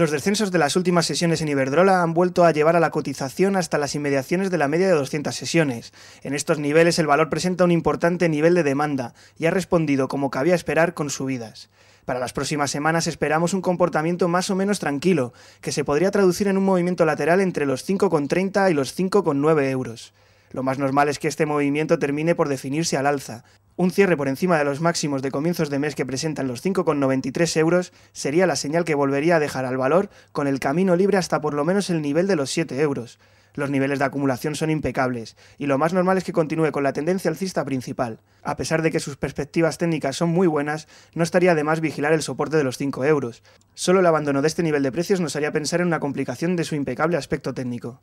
Los descensos de las últimas sesiones en Iberdrola han vuelto a llevar a la cotización hasta las inmediaciones de la media de 200 sesiones. En estos niveles el valor presenta un importante nivel de demanda y ha respondido como cabía esperar con subidas. Para las próximas semanas esperamos un comportamiento más o menos tranquilo, que se podría traducir en un movimiento lateral entre los 5,30 y los 5,9 euros. Lo más normal es que este movimiento termine por definirse al alza, un cierre por encima de los máximos de comienzos de mes que presentan los 5,93 euros sería la señal que volvería a dejar al valor con el camino libre hasta por lo menos el nivel de los 7 euros. Los niveles de acumulación son impecables, y lo más normal es que continúe con la tendencia alcista principal. A pesar de que sus perspectivas técnicas son muy buenas, no estaría de más vigilar el soporte de los 5 euros. Solo el abandono de este nivel de precios nos haría pensar en una complicación de su impecable aspecto técnico.